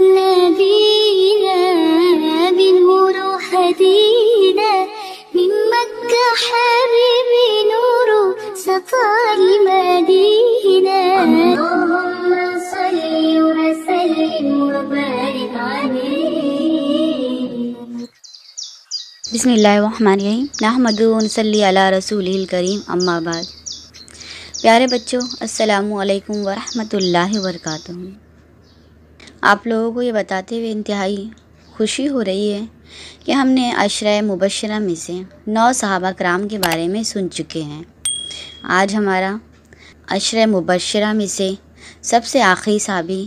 محمد نبينا منه روح دينا من مكة حبيبي نور سطى المدينة اللهم صل وسلم وبارك عليه بسم الله الرحمن الرحيم نحمد ونصلي على رسوله الكريم اما بعد پیارے بچوں السلام علیکم वालेकुम اللہ وبرکاتہ आप लोगों को ये बताते हुए इंतहाई खुशी हो रही है कि हमने अशरा मुबशरा में से नौ सहाबा कराम के बारे में सुन चुके हैं आज हमारा अशर मुबशरा में से सबसे आखिरी साबी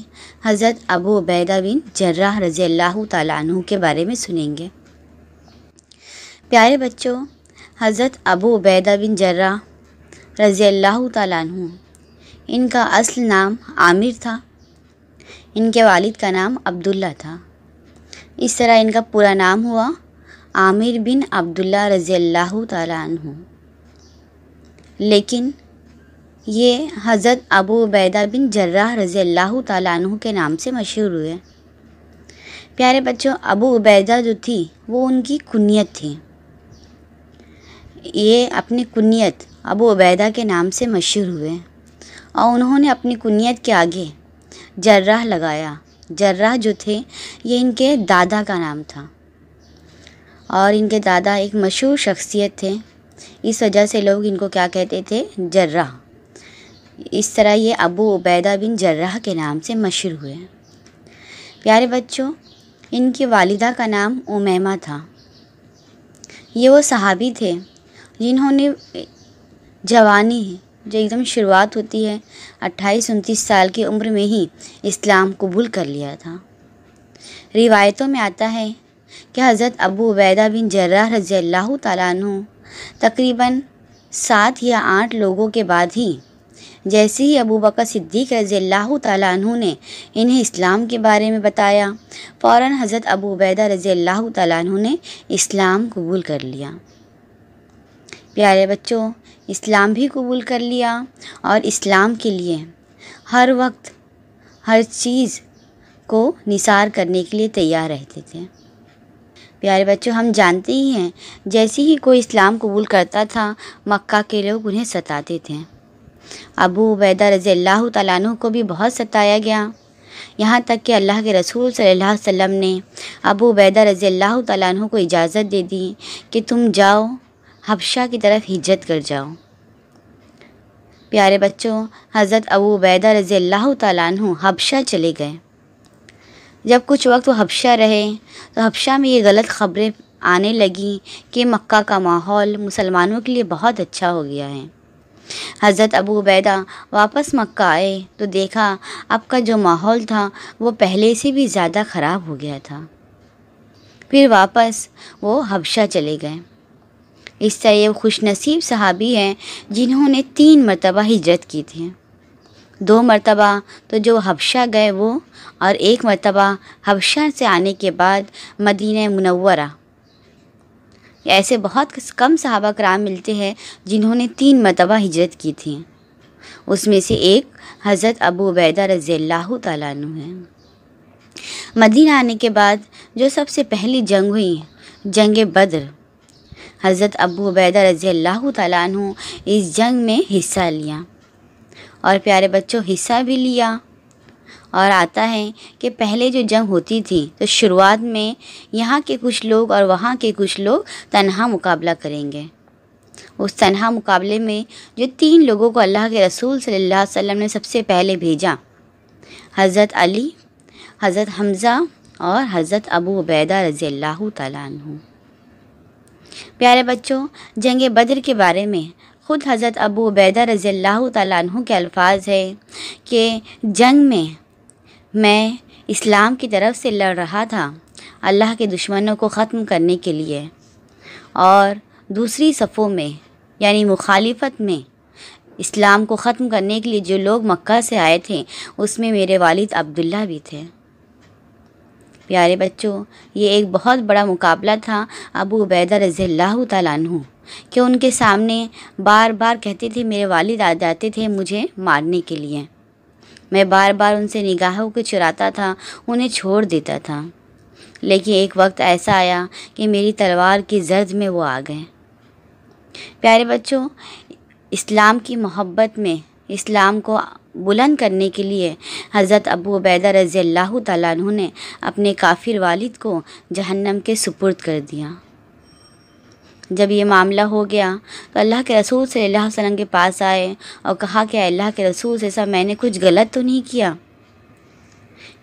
हज़रत अबू अबैदा बिन जर्रा रज़ी अल्लाह तु के बारे में सुनेंगे प्यारे बच्चों हज़रत अबू अबैदा बिन जर्रा रज़ी अल्लाह तु इनका असल नाम आमिर था इनके वालिद का नाम अब्दुल्ला था इस तरह इनका पूरा नाम हुआ आमिर बिन अब्दुल्ला रज़ी अल्लाह तु लेकिन ये हज़रत अबू उबैदा बिन जर्राह रज़ी अल्लाह तु के नाम से मशहूर हुए प्यारे बच्चों अबू उबैदा जो थी वो उनकी कुनियत थी ये अपनी कुनियत अबू उबैदा के नाम से मशहूर हुए और उन्होंने अपनी कुनियत के आगे जर्राह लगाया जर्राह जो थे ये इनके दादा का नाम था और इनके दादा एक मशहूर शख्सियत थे इस वजह से लोग इनको क्या कहते थे जर्राह इस तरह ये अबू उबैदा बिन जर्राह के नाम से मशहूर हुए प्यारे बच्चों इनकी वालिदा का नाम उमैमा था ये वो सहाबी थे जिन्होंने जवानी जो एकदम शुरुआत होती है अट्ठाईस उनतीस साल की उम्र में ही इस्लाम कबूल कर लिया था रिवायतों में आता है कि हज़रत अबू उबैदा बिन जर्रा रज़ी अल्लाह तु तकरीबन सात या आठ लोगों के बाद ही जैसे ही अबू बकर सिद्दीक अल्लाह तु ने इन्हें इस्लाम के बारे में बताया फ़ौर हज़रत अबू रज़ी अल्लाह तु ने इस्लाम कबूल कर लिया प्यारे बच्चों इस्लाम भी कबूल कर लिया और इस्लाम के लिए हर वक्त हर चीज़ को निसार करने के लिए तैयार रहते थे प्यारे बच्चों हम जानते ही हैं जैसे ही कोई इस्लाम कबूल करता था मक्का के लोग उन्हें सताते थे अबू उबैदा रज़ी अल्लाह तु को भी बहुत सताया गया यहाँ तक कि अल्लाह के रसूल सल्लल्लाहु अलैहि वसल्लम ने अबू उबैदा रज़ी अल्लाह तु को इजाज़त दे दी कि तुम जाओ हबशा की तरफ हिजरत कर जाओ प्यारे बच्चों हज़रत अबू उबैदा रज़ी अल्लाह तु हबशा चले गए जब कुछ वक्त वो हबशा रहे तो हबशा में ये गलत खबरें आने लगीं कि मक्का का माहौल मुसलमानों के लिए बहुत अच्छा हो गया है हज़रत अबू उबैदा वापस मक्का आए तो देखा अब का जो माहौल था वो पहले से भी ज़्यादा ख़राब हो गया था फिर वापस वो हबशा चले गए इस तरह खुश नसीब सहाबी हैं जिन्होंने तीन मरतबा हिजरत की थी दो मरतबा तो जो हबशा गए वो और एक मरतबा हबशा से आने के बाद मदीन मनवरा ऐसे बहुत कम सहाबा कराम मिलते हैं जिन्होंने तीन मरतबा हिजरत की थी उसमें से एक हज़रत अबू उबैदा रज़ी तु है मदीना आने के बाद जो सबसे पहली जंग हुई जंग बद्र हज़रत अबू उबैदा रज़ी अल्लाह तु इस जंग में हिस्सा लिया और प्यारे बच्चों हिस्सा भी लिया और आता है कि पहले जो जंग होती थी तो शुरुआत में यहाँ के कुछ लोग और वहाँ के कुछ लोग तनहा मुकाबला करेंगे उस तनहा मुकाबले में जो तीन लोगों को अल्लाह के रसूल सल्लल्लाहु अलैहि वसल्लम ने सबसे पहले भेजा हज़रत अली हज़रत हमज़ा और हज़रत अबू उबैदा रज़ी अल्लाह तु प्यारे बच्चों जंग बद्र के बारे में ख़ुद हज़रत अबू उबैदा रज़ी अल्लाह तु के अल्फाज है कि जंग में मैं इस्लाम की तरफ से लड़ रहा था अल्लाह के दुश्मनों को ख़त्म करने के लिए और दूसरी सफ़ों में यानी मुखालिफत में इस्लाम को ख़त्म करने के लिए जो लोग मक्का से आए थे उसमें मेरे वालिद अब्दुल्ला भी थे प्यारे बच्चों ये एक बहुत बड़ा मुकाबला था अबू उबैदा रज़ील्ला तु कि उनके सामने बार बार कहते थे मेरे वालिद आ जाते थे मुझे मारने के लिए मैं बार बार उनसे निगाहों को चुराता था उन्हें छोड़ देता था लेकिन एक वक्त ऐसा आया कि मेरी तलवार की जर्द में वो आ गए प्यारे बच्चों इस्लाम की मोहब्बत में इस्लाम को बुलंद करने के लिए हज़रत अबू अबैदा रज़ी अल्लाह तु ने अपने काफिर वालिद को जहन्नम के सुपुर्द कर दिया जब ये मामला हो गया तो अल्लाह के रसूल से अल्लाह वसलम के पास आए और कहा कि अल्लाह के रसूल से ऐसा मैंने कुछ गलत तो नहीं किया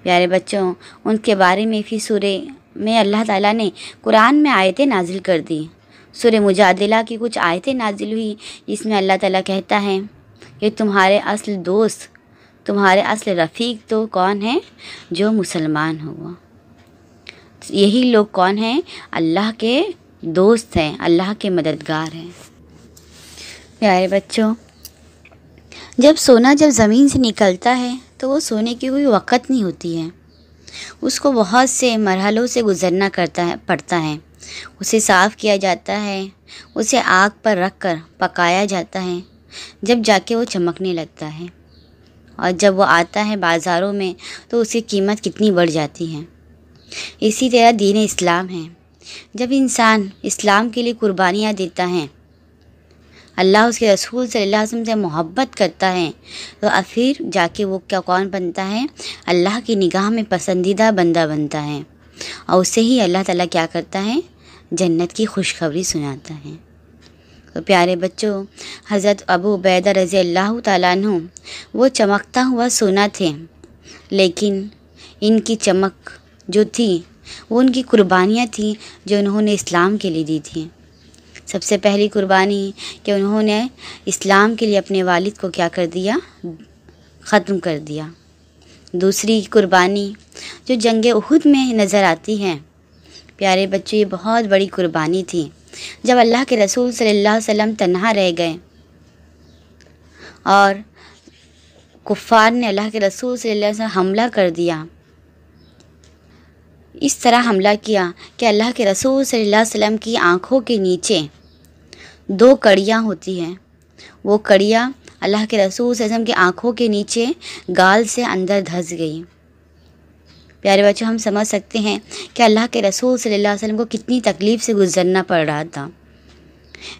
प्यारे बच्चों उनके बारे में फिर सूर्य में अल्लाह ताला ने कुरान में आयतें नाजिल कर दी सूर्य मुजादिला की कुछ आयतें नाजिल हुई जिसमें अल्लाह ताला कहता है कि तुम्हारे असल दोस्त तुम्हारे असल रफ़ीक तो कौन है जो मुसलमान हो यही लोग कौन हैं अल्लाह के दोस्त हैं अल्लाह के मददगार हैं प्यारे बच्चों जब सोना जब ज़मीन से निकलता है तो वो सोने की कोई वक़्त नहीं होती है उसको बहुत से मरहलों से गुज़रना करता है पड़ता है उसे साफ़ किया जाता है उसे आग पर रख कर पकाया जाता है जब जाके वो चमकने लगता है और जब वो आता है बाज़ारों में तो उसकी कीमत कितनी बढ़ जाती है इसी तरह दीन इस्लाम है जब इंसान इस्लाम के लिए कुर्बानियाँ देता है अल्लाह उसके रसूल सल्लल्लाहु अलैहि वसल्लम से मोहब्बत करता है तो फिर जाके वो क्या कौन बनता है अल्लाह की निगाह में पसंदीदा बंदा बनता है और उसे ही अल्लाह ताला क्या करता है जन्नत की खुशखबरी सुनाता है तो प्यारे बच्चों हज़रत अबू बैदा रज़ी अल्लाह तु वो चमकता हुआ सोना थे लेकिन इनकी चमक जो थी वो उनकी कुर्बानियाँ थी जो उन्होंने इस्लाम के लिए दी थी सबसे पहली कुर्बानी कि उन्होंने इस्लाम के लिए अपने वालिद को क्या कर दिया ख़त्म कर दिया दूसरी कुर्बानी जो जंग उहद में नज़र आती है प्यारे बच्चों ये बहुत बड़ी कुर्बानी थी जब अल्लाह के रसूल सल्लल्लाहु अलैहि वसल्लम तन्हा रह गए और कुफ़ार ने अल्लाह के रसूल सल्लल्लाहु अलैहि वसल्लम हमला कर दिया इस तरह हमला किया कि अल्लाह के रसूल सल्लल्लाहु अलैहि वसल्लम की आंखों के नीचे दो कड़ियाँ होती हैं वो कड़ियाँ अल्लाह के रसूल वसल्लम की आंखों के नीचे गाल से अंदर धंस गई प्यारे बच्चों हम समझ सकते हैं कि अल्लाह के रसूल सल्लल्लाहु अलैहि वसल्लम को कितनी तकलीफ़ से गुजरना पड़ रहा था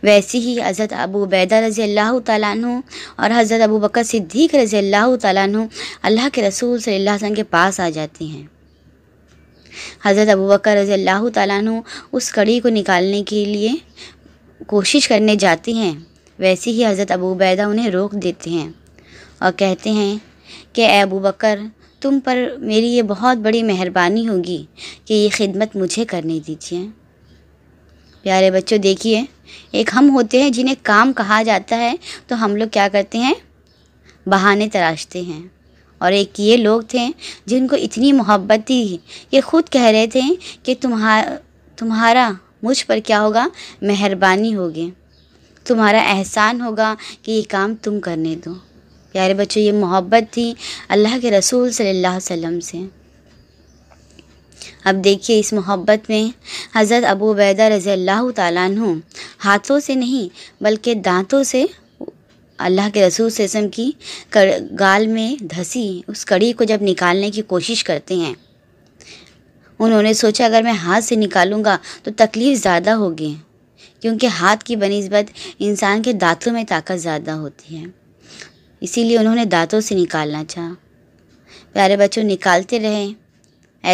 वैसे ही हज़रत अबू बैदा रज़ी अल्लाह तु और हज़रत अबू बकर सिद्दीक रज़ी अल्लाह तु अल्लाह के रसूल सल्लल्लाहु अलैहि वसल्लम के पास आ जाते हैं हज़रत अबू बकर रज़ी अल्लाह तु उस कड़ी को निकालने के लिए कोशिश करने जाते हैं वैसे ही हज़रत अबू बैदा उन्हें रोक देते हैं और कहते हैं कि अबू बकर तुम पर मेरी ये बहुत बड़ी मेहरबानी होगी कि ये खिदमत मुझे करने दीजिए प्यारे बच्चों देखिए एक हम होते हैं जिन्हें काम कहा जाता है तो हम लोग क्या करते हैं बहाने तराशते हैं और एक ये लोग थे जिनको इतनी मोहब्बत थी कि खुद कह रहे थे कि तुम्हारा तुम्हारा मुझ पर क्या होगा मेहरबानी होगी तुम्हारा एहसान होगा कि ये काम तुम करने दो प्यारे बच्चों ये मोहब्बत थी अल्लाह के रसूल सल्लल्लाहु अलैहि वसल्लम से अब देखिए इस मोहब्बत में हज़रत अबू बैदा रज़ी अल्लाह तु हाथों से नहीं बल्कि दांतों से अल्लाह के रसूल सम की कर, गाल में धसी उस कड़ी को जब निकालने की कोशिश करते हैं उन्होंने सोचा अगर मैं हाथ से निकालूंगा तो तकलीफ़ ज़्यादा होगी क्योंकि हाथ की बनस्बत इंसान के दांतों में ताकत ज़्यादा होती है इसीलिए उन्होंने दांतों से निकालना चाह प्यारे बच्चों निकालते रहे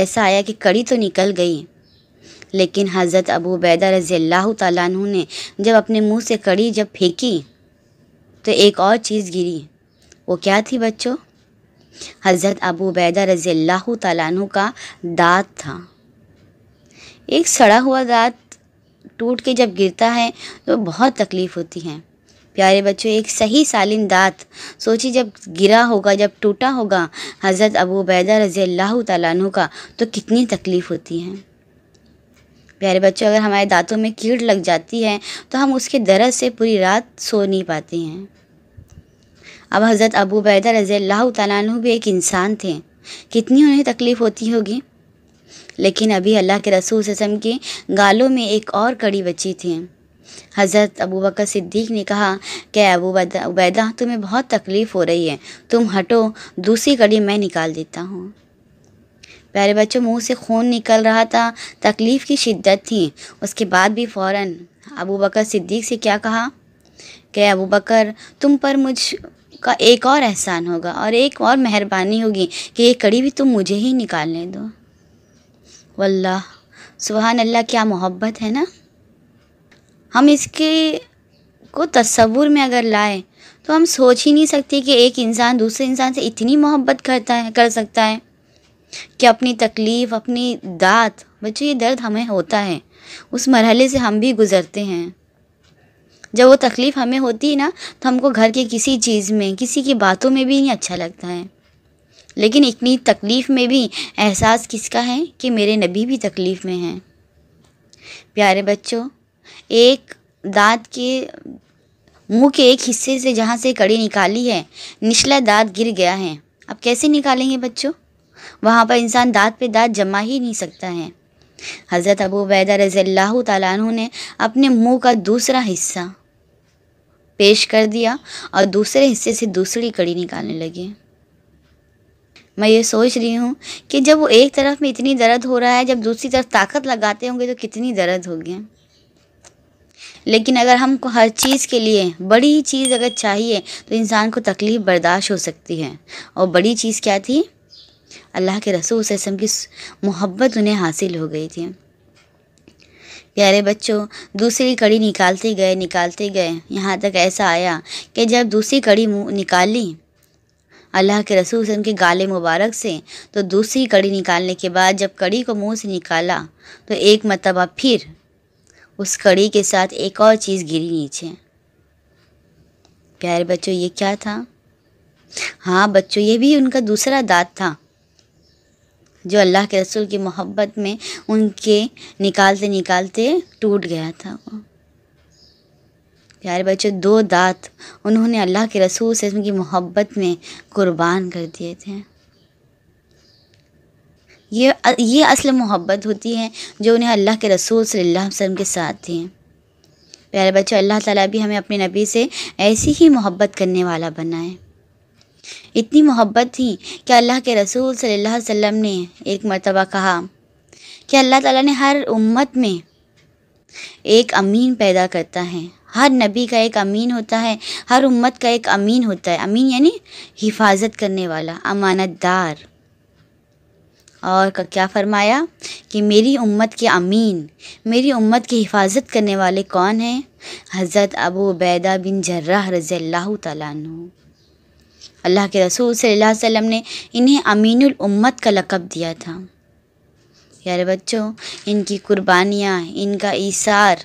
ऐसा आया कि कड़ी तो निकल गई लेकिन हज़रत अबू बैदा रज़ी अल्लाह तु ने जब अपने मुंह से कड़ी जब फेंकी तो एक और चीज़ गिरी वो क्या थी बच्चों हज़रत अबू बैदा रज़ी अल्लाह तु का दाँत था एक सड़ा हुआ दाँत टूट के जब गिरता है तो बहुत तकलीफ़ होती है प्यारे बच्चों एक सही सालिन दात सोचिए जब गिरा होगा जब टूटा होगा हज़रत अबू बैदा रज़ी अल्लाह तु का तो कितनी तकलीफ़ होती है प्यारे बच्चों अगर हमारे दांतों में कीड़ लग जाती है तो हम उसके दर्द से पूरी रात सो नहीं पाते हैं अब हज़रत अबू बैदा रज़ी अल्लाह तु भी एक इंसान थे कितनी उन्हें तकलीफ़ होती होगी लेकिन अभी अल्लाह के रसूल सम के गालों में एक और कड़ी बची थी हज़रत अबू बकर सिद्दीक ने कहा कि अबू उबैदा तुम्हें बहुत तकलीफ़ हो रही है तुम हटो दूसरी कड़ी मैं निकाल देता हूँ प्यारे बच्चों मुंह से खून निकल रहा था तकलीफ़ की शिद्दत थी उसके बाद भी फ़ौर अबू बकर सिद्दीक से क्या कहा कि अबू बकर तुम पर मुझ का एक और एहसान होगा और एक और मेहरबानी होगी कि ये कड़ी भी तुम मुझे ही निकालने दो वल्लाह सुबहान अल्लाह क्या मोहब्बत है ना हम इसके को तस्वुर में अगर लाए तो हम सोच ही नहीं सकते कि एक इंसान दूसरे इंसान से इतनी मोहब्बत करता है कर सकता है कि अपनी तकलीफ़ अपनी दात बच्चों ये दर्द हमें होता है उस मरहले से हम भी गुज़रते हैं जब वो तकलीफ़ हमें होती है ना तो हमको घर के किसी चीज़ में किसी की बातों में भी नहीं अच्छा लगता है लेकिन इतनी तकलीफ़ में भी एहसास किसका है कि मेरे नबी भी तकलीफ़ में हैं प्यारे बच्चों एक दाँत के मुँह के एक हिस्से से जहाँ से कड़ी निकाली है निचला दाँत गिर गया है अब कैसे निकालेंगे बच्चों वहाँ पर इंसान दाँत पे दाँत जमा ही नहीं सकता है हज़रत अबू बैदा रज़ील्ला तु ने अपने मुंह का दूसरा हिस्सा पेश कर दिया और दूसरे हिस्से से दूसरी कड़ी निकालने लगे मैं ये सोच रही हूँ कि जब वो एक तरफ में इतनी दर्द हो रहा है जब दूसरी तरफ ताकत लगाते होंगे तो कितनी दर्द होगी लेकिन अगर हमको हर चीज़ के लिए बड़ी चीज़ अगर चाहिए तो इंसान को तकलीफ़ बर्दाश्त हो सकती है और बड़ी चीज़ क्या थी अल्लाह के रसूल वसम की मोहब्बत उन्हें हासिल हो गई थी प्यारे बच्चों दूसरी कड़ी निकालते गए निकालते गए यहाँ तक ऐसा आया कि जब दूसरी कड़ी निकाली अल्लाह के रसूल वसम के गाले मुबारक से तो दूसरी कड़ी निकालने के बाद जब कड़ी को मुंह से निकाला तो एक मरतबा फिर उस कड़ी के साथ एक और चीज़ गिरी नीचे प्यारे बच्चों ये क्या था हाँ बच्चों ये भी उनका दूसरा दांत था जो अल्लाह के रसूल की मोहब्बत में उनके निकालते निकालते टूट गया था वो प्यारे बच्चों दो दांत उन्होंने अल्लाह के रसूल से उनकी मोहब्बत में कुर्बान कर दिए थे ये ये असल मोहब्बत होती है जो उन्हें अल्लाह के रसूल सल्लल्लाहु अलैहि वसल्लम के साथ थी प्यारे बच्चों अल्लाह ताला भी हमें अपने नबी से ऐसी ही मोहब्बत करने वाला बनाए इतनी मोहब्बत थी कि अल्लाह के रसूल सल्लल्लाहु अलैहि वसल्लम ने एक मरतबा कहा कि अल्लाह ताला ने हर उम्मत में एक अमीन पैदा करता है हर नबी का एक अमीन होता है हर उम्मत का एक अमीन होता है अमीन यानी हिफाजत करने वाला अमानतदार और क्या फरमाया कि मेरी उम्मत के अमीन मेरी उम्मत की हिफाजत करने वाले कौन हैं हज़रत अबू बैदा बिन जर्रा रज़ी अल्लाह तु अल्लाह के रसूल सल्लल्लाहु अलैहि वसल्लम ने इन्हें अमीनुल उम्मत का लकब दिया था यारे बच्चों इनकी कुर्बानियाँ इनका ईसार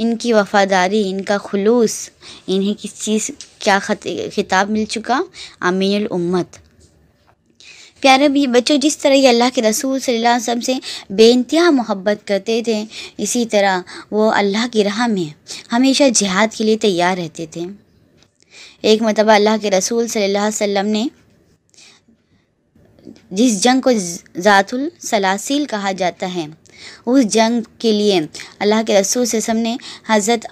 इनकी वफादारी इनका खलूस इन्हें किस चीज़ क्या खिताब मिल चुका अमीनुल उम्मत प्यारे भी बच्चों जिस तरह ये अल्लाह के रसूल सल्लल्लाहु अलैहि वसल्लम से बेानतहा मोहब्बत करते थे इसी तरह वो अल्लाह की राह में हमेशा जिहाद के लिए तैयार रहते थे एक मरतबा अल्लाह के रसूल सल्लल्लाहु अलैहि वसल्लम ने जिस जंग को ज़ातुल सलासील कहा जाता है उस जंग के लिए अल्लाह के रसूल से ने हज़रत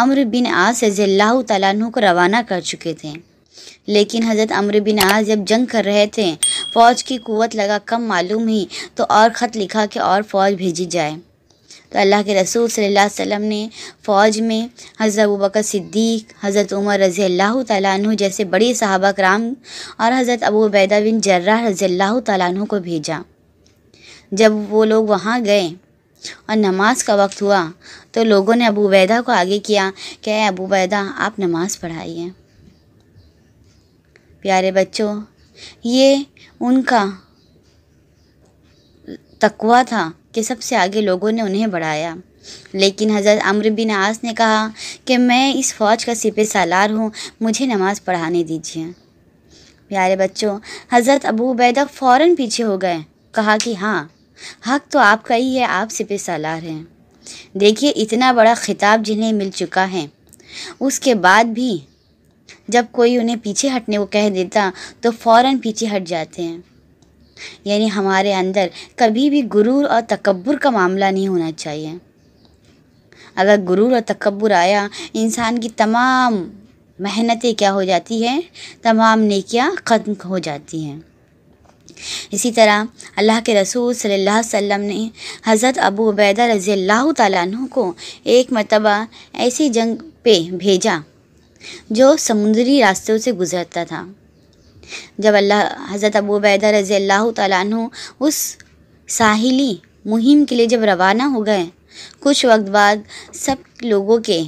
अम्र बिन आस रज़ी अल्लाह तु को रवाना कर चुके थे लेकिन हज़रत अमर बिन आज जब जंग कर रहे थे फ़ौज की कुत लगा कम मालूम हुई तो और ख़त लिखा कि और फ़ौज भेजी जाए तो अल्लाह के रसूल सल्लल्लाहु अलैहि वसल्लम ने फ़ौज में हज़रत अबू बकर सिद्दीक हज़रत उमर रज़ी अल्लाह तु जैसे बड़े साहबा कराम और हज़रत अबू बैदा बिन जर्रा रज़ी अल्लाह तु को भेजा जब वो लोग वहाँ गए और नमाज का वक्त हुआ तो लोगों ने अबू बैदा को आगे किया कि अबू बैदा आप नमाज़ पढ़ाइए प्यारे बच्चों ये उनका तकवा था कि सबसे आगे लोगों ने उन्हें बढ़ाया लेकिन हज़रत अमर बिन आस ने कहा कि मैं इस फ़ौज का सिपे सालार हूँ मुझे नमाज़ पढ़ाने दीजिए प्यारे बच्चों हज़रत अबू उबैदा फ़ौर पीछे हो गए कहा कि हाँ हक तो आपका ही है आप सिपे सालार हैं देखिए इतना बड़ा खिताब जिन्हें मिल चुका है उसके बाद भी जब कोई उन्हें पीछे हटने को कह देता तो फ़ौरन पीछे हट जाते हैं यानी हमारे अंदर कभी भी गुरूर और तकबर का मामला नहीं होना चाहिए अगर गुरूर और तकबर आया इंसान की तमाम मेहनतें क्या हो जाती हैं तमाम नेकियां ख़त्म हो जाती हैं इसी तरह अल्लाह के रसूल सल्लल्लाहु अलैहि वसल्लम ने हज़रत अबू उबैदा रज़ी अल्लाह तु को एक मरतबा ऐसी जंग पे भेजा जो समुद्री रास्तों से गुजरता था जब अल्लाह हज़रत अबू बैदा रज़ी अल्लाह तु उस साहिली मुहिम के लिए जब रवाना हो गए कुछ वक्त बाद सब लोगों के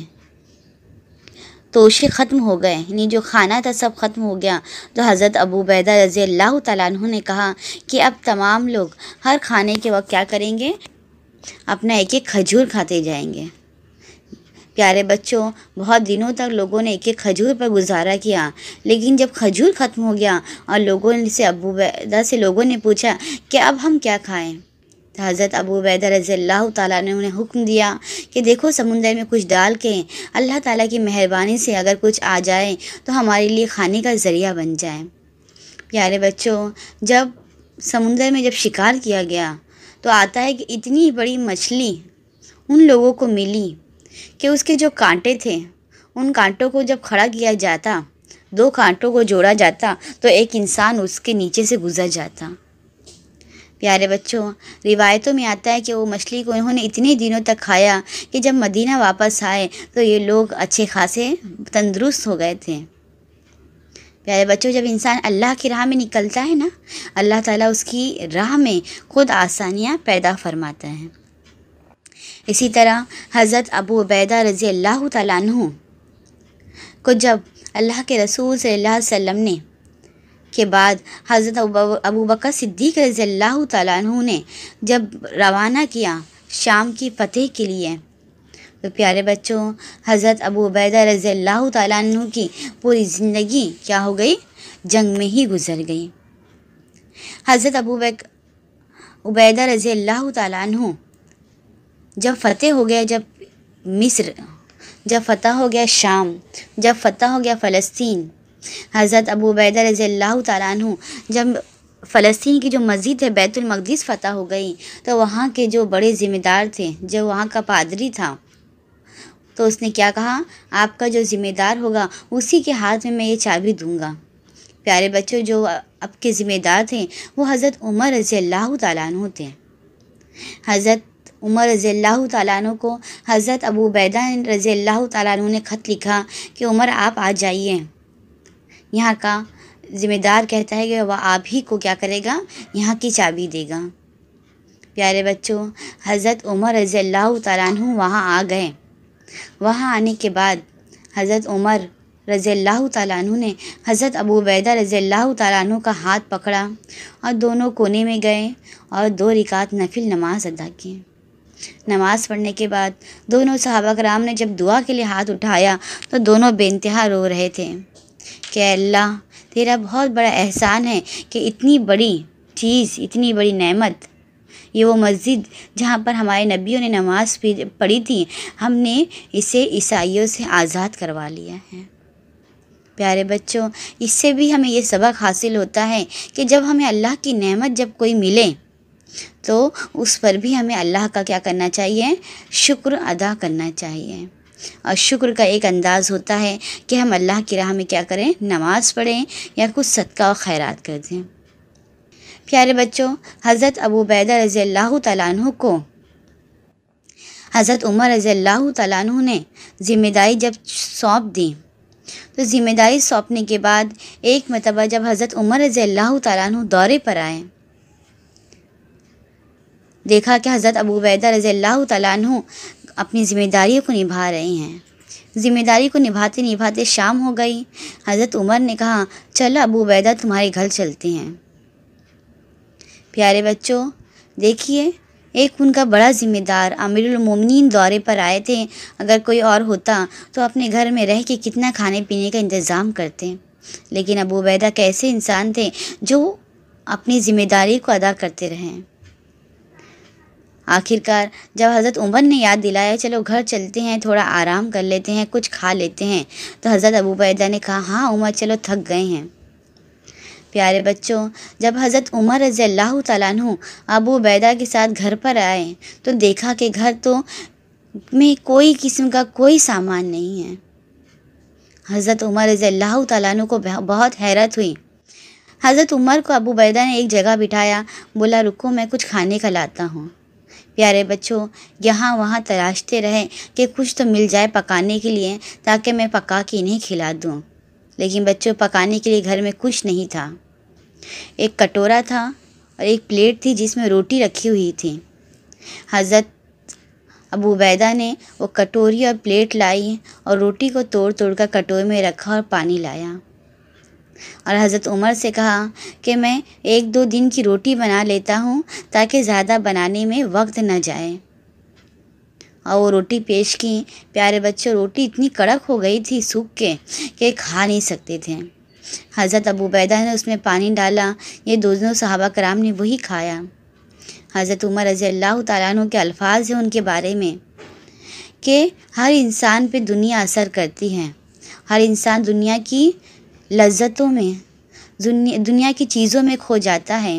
तोशे ख़त्म हो गए यानी जो खाना था सब ख़त्म हो गया तो हज़रत अबू बैदा रज़ी अल्लाह तु ने कहा कि अब तमाम लोग हर खाने के वक्त क्या करेंगे अपना एक एक खजूर खाते जाएंगे प्यारे बच्चों बहुत दिनों तक लोगों ने एक एक खजूर पर गुजारा किया लेकिन जब खजूर ख़त्म हो गया और लोगों से अबू बैदा से लोगों ने पूछा कि अब हम क्या खाएं तो हज़रत अबू बैदा रज़ी अल्लाह ताली ने उन्हें हुक्म दिया कि देखो समुंदर में कुछ डाल के अल्लाह ताला की मेहरबानी से अगर कुछ आ जाए तो हमारे लिए खाने का ज़रिया बन जाए प्यारे बच्चों जब समुंदर में जब शिकार किया गया तो आता है कि इतनी बड़ी मछली उन लोगों को मिली कि उसके जो कांटे थे उन कांटों को जब खड़ा किया जाता दो कांटों को जोड़ा जाता तो एक इंसान उसके नीचे से गुजर जाता प्यारे बच्चों रिवायतों में आता है कि वो मछली को इन्होंने इतने दिनों तक खाया कि जब मदीना वापस आए तो ये लोग अच्छे खासे तंदुरुस्त हो गए थे प्यारे बच्चों जब इंसान अल्लाह की राह में निकलता है ना अल्लाह ताला उसकी राह में खुद आसानियाँ पैदा फरमाता है इसी तरह हज़रत अबू अबैदा रज़ी अल्लाह तु को जब अल्लाह के रसूल सल्लम ने के बाद हज़रत अबू बकर सिद्दीक रज़ी अल्लाह तु ने जब रवाना किया शाम की फतेह के लिए तो प्यारे बच्चों हज़रत अबू अबैदा रज़ी अल्लाह तु की पूरी ज़िंदगी क्या हो गई जंग में ही गुजर गई हज़रत अबू उबैदा रज़ी अल्लाह तु जब फतेह हो गया जब मिस्र जब फतह हो गया शाम जब फतह हो गया फ़लस्तीन हज़रत अबू बैदा रज़ी अल्लाह तु जब फ़लस्तीन की जो मस्जिद है बैतुलमकदस फ़तह हो गई तो वहाँ के जो बड़े ज़िम्मेदार थे जो वहाँ का पादरी था तो उसने क्या कहा आपका जो ज़िम्मेदार होगा उसी के हाथ में मैं ये चाबी दूंगा प्यारे बच्चों जो आपके ज़िम्मेदार थे वो हज़रत उमर रज़ी अल्लाह तु थे हज़रत उमर रज़ी अल्लाह तु को हज़रत अबू बैदा रज़ी अल्लाह तु ने ख़त लिखा कि उमर आप आ जाइए यहाँ का ज़िम्मेदार कहता है कि वह आप ही को क्या करेगा यहाँ की चाबी देगा प्यारे बच्चों हज़रत उमर रज़ी अल्लाह तु वहाँ आ गए वहाँ आने के बाद हज़रत उमर रज़ी अल्लाह तु ने हज़रत अबू बैदा रज़ी अल्लाह तु का हाथ पकड़ा और दोनों कोने में गए और दो रिकात नफिल नमाज अदा की नमाज़ पढ़ने के बाद दोनों सहाबा कराम ने जब दुआ के लिए हाथ उठाया तो दोनों बेनतहा रो रहे थे कि अल्लाह तेरा बहुत बड़ा एहसान है कि इतनी बड़ी चीज़ इतनी बड़ी नेमत ये वो मस्जिद जहाँ पर हमारे नबियों ने नमाज़ पढ़ी थी हमने इसे ईसाइयों से आज़ाद करवा लिया है प्यारे बच्चों इससे भी हमें ये सबक हासिल होता है कि जब हमें अल्लाह की नेमत जब कोई मिले तो उस पर भी हमें अल्लाह का क्या करना चाहिए शुक्र अदा करना चाहिए और शुक्र का एक अंदाज़ होता है कि हम अल्लाह की राह में क्या करें नमाज़ पढ़ें या कुछ सदका और खैरात कर दें प्यारे बच्चों हज़रत अबू बैदा रज़ी अल्लाह तु को हज़रत उमर रज़ी अल्लाह तु ने ज़िम्मेदारी जब सौंप दी तो ज़िम्मेदारी सौंपने के बाद एक मरतबा जब हज़रत उमर रज़ी अल्लाह तु दौरे पर आए देखा कि हज़रत अबू वैदा रज़ी अल्लाह तु अपनी ज़िम्मेदारियों को निभा रहे हैं ज़िम्मेदारी को निभाते निभाते शाम हो गई हज़रत उमर ने कहा चलो अबू वैदा तुम्हारे घर चलते हैं प्यारे बच्चों देखिए एक उनका बड़ा ज़िम्मेदार आमिरमिन दौरे पर आए थे अगर कोई और होता तो अपने घर में रह के कितना खाने पीने का इंतज़ाम करते लेकिन अबू वैदा कैसे इंसान थे जो अपनी ज़िम्मेदारी को अदा करते रहें आखिरकार जब हज़रत उमर ने याद दिलाया चलो घर चलते हैं थोड़ा आराम कर लेते हैं कुछ खा लेते हैं तो हज़रत अबू बैदा ने कहा हाँ उमर चलो थक गए हैं प्यारे बच्चों जब हज़रत उमर रज़ी अल्लाह तु अबू बैदा के साथ घर पर आए तो देखा कि घर तो में कोई किस्म का कोई सामान नहीं है हज़रत उमर रज़ी अल्लाह तु को बहुत हैरत हुई हज़रत उमर को अबू बैदा ने एक जगह बिठाया बोला रुको मैं कुछ खाने का लाता हूँ प्यारे बच्चों यहाँ वहाँ तलाशते रहे कि कुछ तो मिल जाए पकाने के लिए ताकि मैं पका के इन्हें खिला दूँ लेकिन बच्चों पकाने के लिए घर में कुछ नहीं था एक कटोरा था और एक प्लेट थी जिसमें रोटी रखी हुई थी हज़रत अबू उबैदा ने वो कटोरी और प्लेट लाई और रोटी को तोड़ तोड़ कर कटोरे में रखा और पानी लाया और हज़रत उमर से कहा कि मैं एक दो दिन की रोटी बना लेता हूँ ताकि ज़्यादा बनाने में वक्त न जाए और वो रोटी पेश की प्यारे बच्चों रोटी इतनी कड़क हो गई थी सूख के कि खा नहीं सकते थे हज़रत अबू बैदा ने उसमें पानी डाला ये दोनों सहाबा कराम ने वही खाया हज़रत उमर रज़ी अल्लाह तु के अल्फाज हैं उनके बारे में कि हर इंसान पे दुनिया असर करती है हर इंसान दुनिया की लज्जतों में दुनिया की चीज़ों में खो जाता है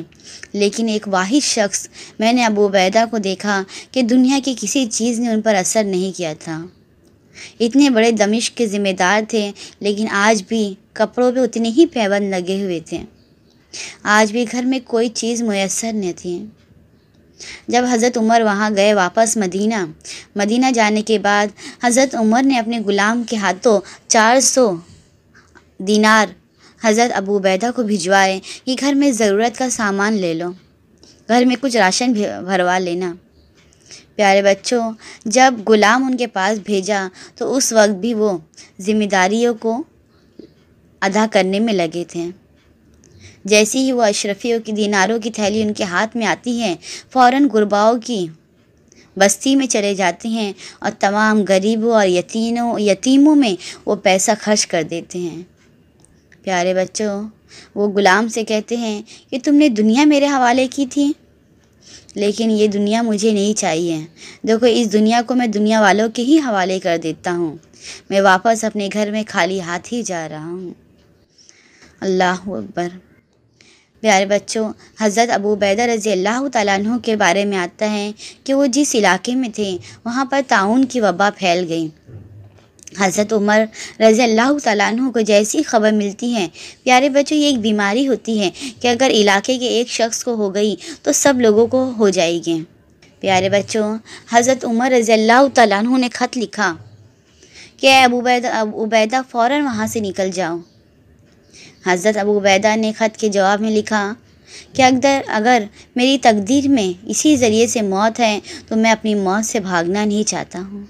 लेकिन एक वाहिद शख्स मैंने अबू अबूबैदा को देखा कि दुनिया की किसी चीज़ ने उन पर असर नहीं किया था इतने बड़े दमिश के ज़िम्मेदार थे लेकिन आज भी कपड़ों पे उतने ही पैबंद लगे हुए थे आज भी घर में कोई चीज़ मैसर नहीं थी जब हज़रत उमर वहाँ गए वापस मदीना मदीना जाने के बाद हज़रत उमर ने अपने ग़ुलाम के हाथों चार सौ दीनार हज़रत अबू बैदा को भिजवाए कि घर में ज़रूरत का सामान ले लो घर में कुछ राशन भरवा लेना प्यारे बच्चों जब गुलाम उनके पास भेजा तो उस वक्त भी वो जिम्मेदारियों को अदा करने में लगे थे जैसे ही वो अशरफियों की दीनारों की थैली उनके हाथ में आती है फ़ौर गुरबाओं की बस्ती में चले जाते हैं और तमाम गरीबों और यतीनों यतीमों में वो पैसा खर्च कर देते हैं प्यारे बच्चों वो ग़ुलाम से कहते हैं कि तुमने दुनिया मेरे हवाले की थी लेकिन ये दुनिया मुझे नहीं चाहिए देखो इस दुनिया को मैं दुनिया वालों के ही हवाले कर देता हूँ मैं वापस अपने घर में खाली हाथ ही जा रहा हूँ अल्लाह अकबर प्यारे बच्चों हज़रत अबू बैदा रज़ी अल्लाह तु के बारे में आता है कि वो जिस इलाके में थे वहाँ पर ताउन की वबा फैल गई हज़रत उमर रज़ी अल्लाह तु को जैसी खबर मिलती है प्यारे बच्चों ये एक बीमारी होती है कि अगर इलाके के एक शख्स को हो गई तो सब लोगों को हो जाएगी प्यारे बच्चों हज़रत उमर रज़ी अल्लाह तु ने ख़त लिखा कि अबू बैदा फ़ौर वहाँ से निकल जाओ हज़रत अबू ने ख़त के जवाब में लिखा कि अगर अगर मेरी तकदीर में इसी ज़रिए से मौत है तो मैं अपनी मौत से भागना नहीं चाहता हूँ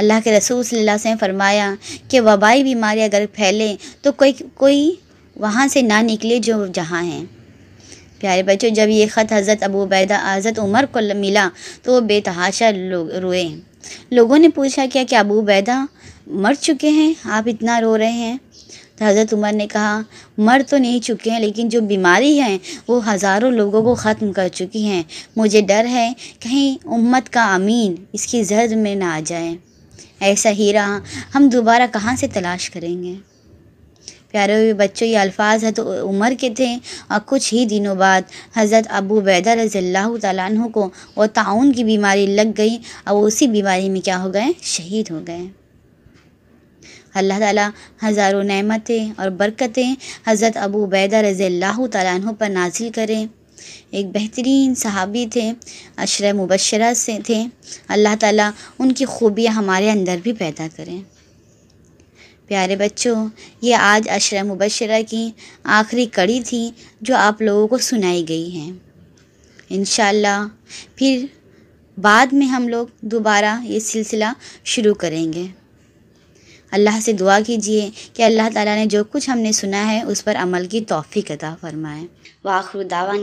अल्लाह के रसूल सल्लल्लाहु अलैहि वसल्लम फरमाया कि वबाई बीमारी अगर फैले तो कोई कोई वहाँ से ना निकले जो जहाँ हैं प्यारे बच्चों जब ये ख़त हज़रत अबू बैदा हज़रत उमर को मिला तो वो बेतहाशा रो, रोए लोगों ने पूछा क्या कि अबू बैदा मर चुके हैं आप इतना रो रहे हैं तो हज़रत उमर ने कहा मर तो नहीं चुके हैं लेकिन जो बीमारी हैं वो हज़ारों लोगों को ख़त्म कर चुकी हैं मुझे डर है कहीं उम्मत का अमीन इसकी जद में ना आ जाए ऐसा ही रहा हम दोबारा कहाँ से तलाश करेंगे प्यारे हुए बच्चों ये अल्फाज है तो उम्र के थे और कुछ ही दिनों बाद हज़रत अबू बैदा रज़ील्ला तु को वो ताउन की बीमारी लग गई और वो उसी बीमारी में क्या हो गए शहीद हो गए अल्लाह ताला हज़ारों नेमतें और बरकतें हज़रत अबू बैदा रज़ी अल्लाह तु पर नाजिल करें एक बेहतरीन सहाबी थे अशर मुबशरा से थे अल्लाह ताला उनकी ख़ूबियाँ हमारे अंदर भी पैदा करें प्यारे बच्चों ये आज अशर मुबशरा की आखिरी कड़ी थी जो आप लोगों को सुनाई गई है इन फिर बाद में हम लोग दोबारा ये सिलसिला शुरू करेंगे अल्लाह से दुआ कीजिए कि अल्लाह ताला ने जो कुछ हमने सुना है उस पर अमल की तोफ़ी अदा फरमाए वाखर दावाना